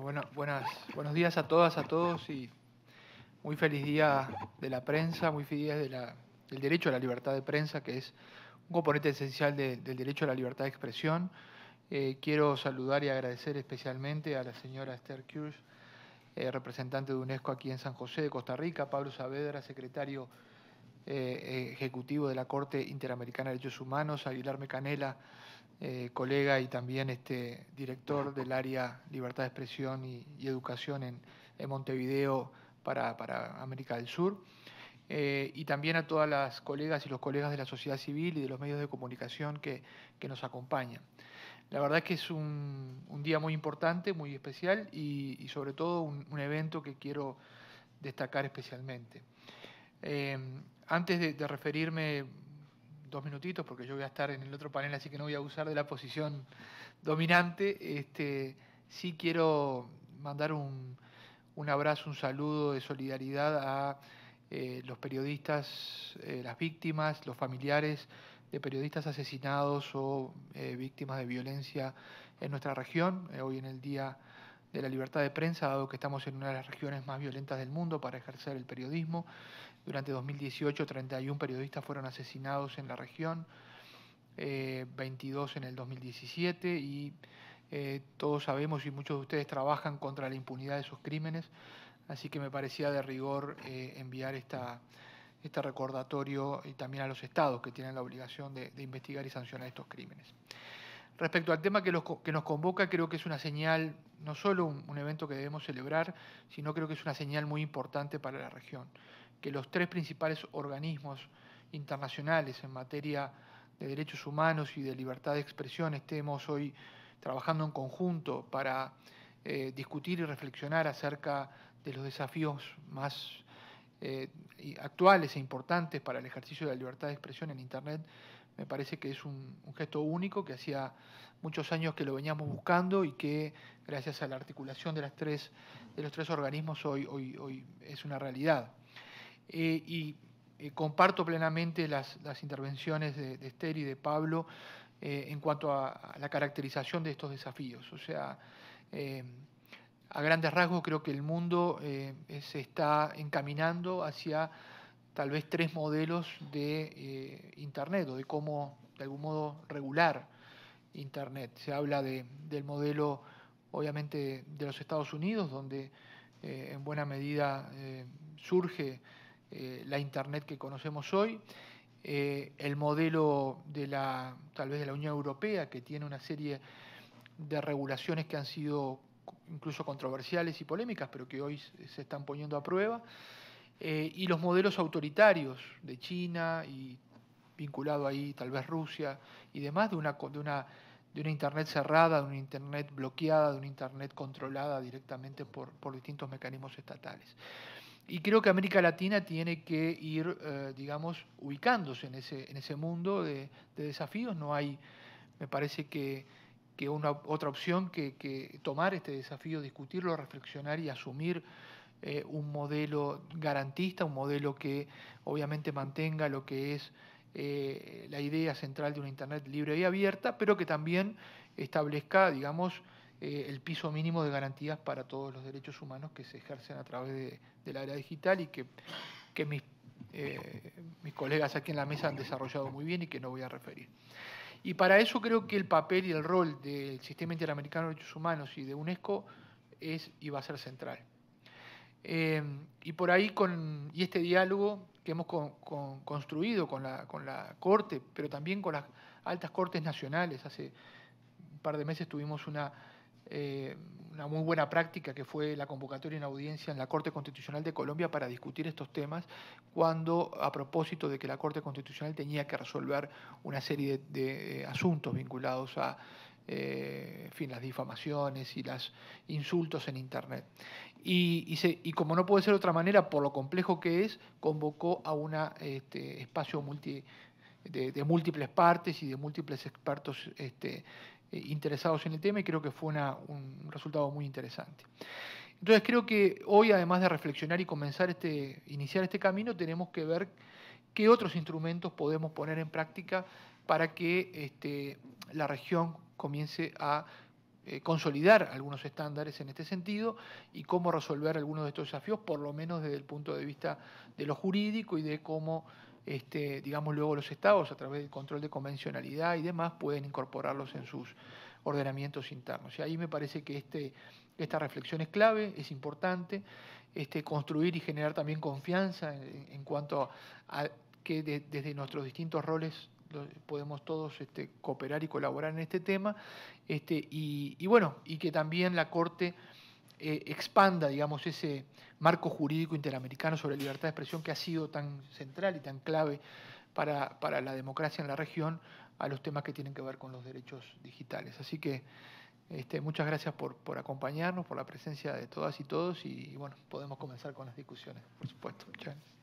Bueno, buenos días a todas, a todos y muy feliz día de la prensa, muy feliz día del derecho a la libertad de prensa, que es un componente esencial del derecho a la libertad de expresión. Eh, quiero saludar y agradecer especialmente a la señora Esther Kirsch, eh, representante de UNESCO aquí en San José de Costa Rica, Pablo Saavedra, secretario eh, ejecutivo de la Corte Interamericana de Derechos Humanos, Aguilar Mecanela, eh, colega y también este, director del área Libertad de Expresión y, Educación en, Montevideo para, para, América del Sur. Eh, y también a todas las colegas y los colegas de la sociedad civil y de los medios de comunicación que, que nos acompañan. La verdad es que es un, día muy importante, muy especial y, sobre todo un, evento que quiero destacar especialmente. Eh, antes de, de referirme dos minutitos porque yo voy a estar en el otro panel, así que no voy a usar de la posición dominante. Este, sí quiero mandar un, un abrazo, un saludo de solidaridad a eh, los periodistas, eh, las víctimas, los familiares de periodistas asesinados o eh, víctimas de violencia en nuestra región. hoy en el día de la libertad de prensa, dado que estamos en una de las regiones más violentas del mundo para ejercer el periodismo. Durante 2018, 31 periodistas fueron asesinados en la región, 22 eh, en el 2017 y eh, todos sabemos y muchos de ustedes trabajan contra la impunidad de esos crímenes, así que me parecía de rigor eh, enviar esta, este recordatorio también a los estados que tienen la obligación de investigar y sancionar estos crímenes. Respecto al tema que, nos convoca, creo que es una señal, no solo un, evento que debemos celebrar, sino creo que es una señal muy importante para la región, que los tres principales organismos internacionales en materia de derechos humanos y de libertad de expresión estemos hoy trabajando en conjunto para eh, discutir y reflexionar acerca de los desafíos más eh, actuales e importantes para el ejercicio de la libertad de expresión en Internet, me parece que es un, gesto único que hacía muchos años que lo veníamos buscando y que gracias a la articulación de, tres, de los tres organismos hoy, hoy, hoy es una realidad. Eh, y eh, comparto plenamente las, intervenciones de, Esther y de Pablo eh, en cuanto a, a, la caracterización de estos desafíos. O sea, a grandes rasgos creo que el mundo se está encaminando hacia tal vez tres modelos de eh, Internet o de cómo, de algún modo, regular Internet. Se habla del modelo, obviamente, de los Estados Unidos, donde eh, en buena medida eh, surge la Internet que conocemos hoy. el modelo de la, tal vez de la Unión Europea, que tiene una serie de regulaciones que han sido incluso controversiales y polémicas, pero que hoy se están poniendo a prueba. Eh, y los modelos autoritarios de China y vinculado ahí tal vez Rusia y demás, de una, de una, de una Internet cerrada, de una Internet bloqueada, de una Internet controlada directamente por, por distintos mecanismos estatales. Y creo que América Latina tiene que ir, eh, digamos, ubicándose en ese, en ese mundo de, desafíos. No hay, me parece que, que una, otra opción que, que tomar este desafío, discutirlo, reflexionar y asumir eh, un modelo garantista, un modelo que obviamente mantenga lo que es eh, la idea central de una Internet libre y abierta, pero que también establezca, digamos, eh, el piso mínimo de garantías para todos los derechos humanos que se ejercen a través de, de la era digital y que, mis, mis colegas aquí en la mesa han desarrollado muy bien y que no voy a referir. Y para eso creo que el papel y el rol del Sistema Interamericano de Derechos Humanos y de UNESCO es y va a ser central. Eh, y por ahí, con, y este diálogo que hemos construido con la, con la Corte, pero también con las altas Cortes Nacionales, hace un par de meses tuvimos una, eh, una muy buena práctica que fue la convocatoria en audiencia en la Corte Constitucional de Colombia para discutir estos temas, cuando a propósito de que la Corte Constitucional tenía que resolver una serie de eh, asuntos vinculados a eh, fin, las difamaciones y los insultos en Internet. Y, como no puede ser de otra manera, por lo complejo que es, convocó a un este, espacio multi, de, múltiples partes y de múltiples expertos este, eh, interesados en el tema y creo que fue un resultado muy interesante. Entonces creo que hoy, además de reflexionar y comenzar este, iniciar este camino, tenemos que ver qué otros instrumentos podemos poner en práctica para que este, la región comience a eh, consolidar algunos estándares en este sentido y cómo resolver algunos de estos desafíos, por lo menos desde el punto de vista de lo jurídico y de cómo este, digamos luego los estados a través del control de convencionalidad y demás pueden incorporarlos en sus ordenamientos internos. Y ahí me parece que este, esta reflexión es clave, es importante, este, construir y generar también confianza en, cuanto a, que desde nuestros distintos roles podemos todos este, cooperar y colaborar en este tema, este, y, bueno, y que también la Corte eh, expanda, digamos, ese marco jurídico interamericano sobre libertad de expresión que ha sido tan central y tan clave para, la democracia en la región a los temas que tienen que ver con los derechos digitales. Así que este, muchas gracias por, acompañarnos, por la presencia de todas y todos y, bueno, podemos comenzar con las discusiones, por supuesto. Muchas